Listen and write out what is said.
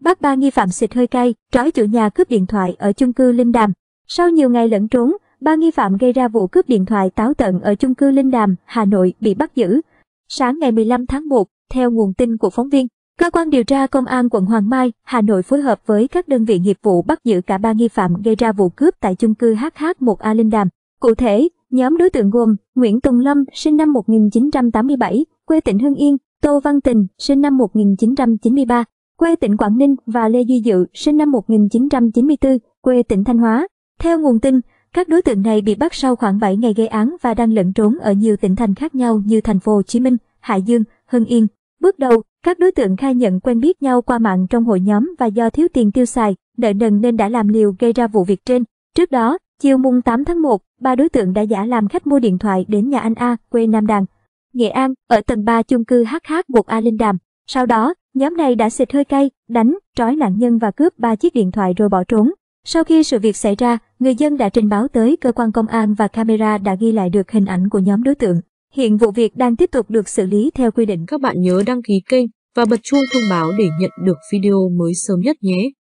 Bắt ba nghi phạm xịt hơi cay, trói chủ nhà cướp điện thoại ở chung cư Linh Đàm. Sau nhiều ngày lẫn trốn, ba nghi phạm gây ra vụ cướp điện thoại táo tận ở chung cư Linh Đàm, Hà Nội bị bắt giữ. Sáng ngày 15 tháng 1, theo nguồn tin của phóng viên, cơ quan điều tra công an quận Hoàng Mai, Hà Nội phối hợp với các đơn vị nghiệp vụ bắt giữ cả ba nghi phạm gây ra vụ cướp tại chung cư HH1A Linh Đàm. Cụ thể, nhóm đối tượng gồm Nguyễn Tùng Lâm, sinh năm 1987, quê tỉnh Hưng Yên, Tô Văn Tình, sinh năm 1993, quê tỉnh Quảng Ninh và Lê Duy Dự, sinh năm 1994, quê tỉnh Thanh Hóa. Theo nguồn tin, các đối tượng này bị bắt sau khoảng 7 ngày gây án và đang lẫn trốn ở nhiều tỉnh thành khác nhau như thành phố Hồ Chí Minh, Hải Dương, Hưng Yên. Bước đầu, các đối tượng khai nhận quen biết nhau qua mạng trong hội nhóm và do thiếu tiền tiêu xài, nợ nần nên đã làm liều gây ra vụ việc trên. Trước đó, chiều mùng 8 tháng 1, ba đối tượng đã giả làm khách mua điện thoại đến nhà anh A, quê Nam Đàn, Nghệ An, ở tầng 3 chung cư HH1A Linh Đàm. Sau đó, Nhóm này đã xịt hơi cay, đánh, trói nạn nhân và cướp ba chiếc điện thoại rồi bỏ trốn. Sau khi sự việc xảy ra, người dân đã trình báo tới cơ quan công an và camera đã ghi lại được hình ảnh của nhóm đối tượng. Hiện vụ việc đang tiếp tục được xử lý theo quy định. Các bạn nhớ đăng ký kênh và bật chuông thông báo để nhận được video mới sớm nhất nhé.